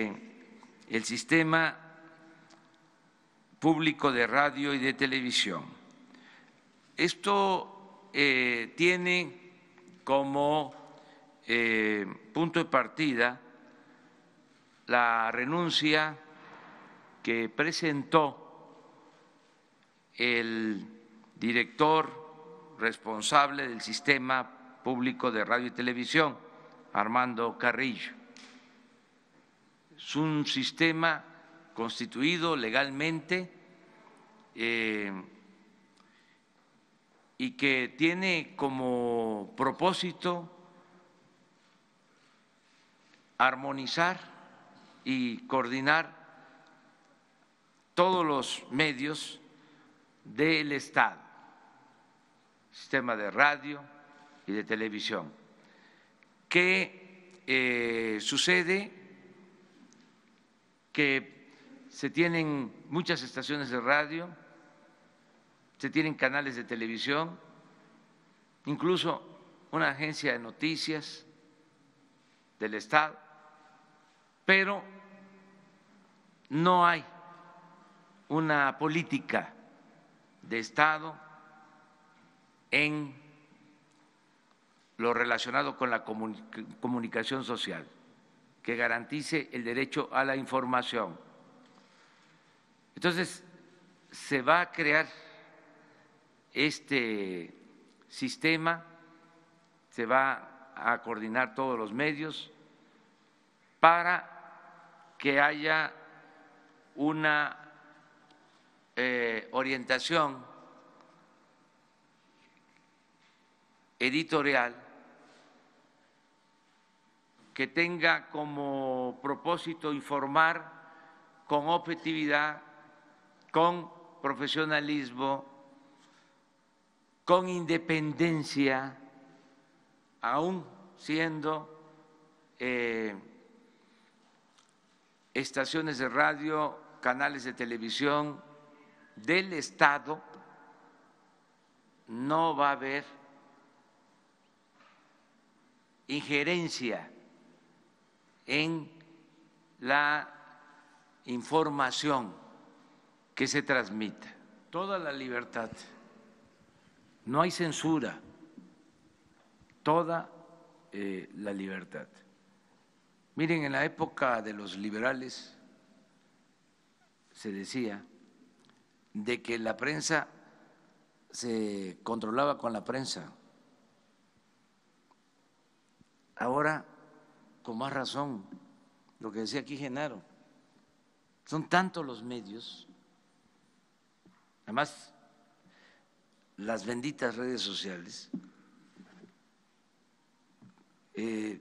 el sistema público de radio y de televisión. Esto eh, tiene como eh, punto de partida la renuncia que presentó el director responsable del sistema público de radio y televisión, Armando Carrillo es un sistema constituido legalmente eh, y que tiene como propósito armonizar y coordinar todos los medios del Estado, sistema de radio y de televisión. ¿Qué eh, sucede? que se tienen muchas estaciones de radio, se tienen canales de televisión, incluso una agencia de noticias del Estado, pero no hay una política de Estado en lo relacionado con la comunicación social que garantice el derecho a la información. Entonces, se va a crear este sistema, se va a coordinar todos los medios para que haya una eh, orientación editorial que tenga como propósito informar con objetividad, con profesionalismo, con independencia, aún siendo eh, estaciones de radio, canales de televisión del Estado, no va a haber injerencia en la información que se transmita, toda la libertad, no hay censura, toda eh, la libertad. Miren, en la época de los liberales se decía de que la prensa se controlaba con la prensa. Ahora con más razón lo que decía aquí Genaro. Son tantos los medios, además las benditas redes sociales, eh,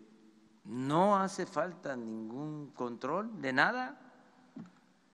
no hace falta ningún control de nada.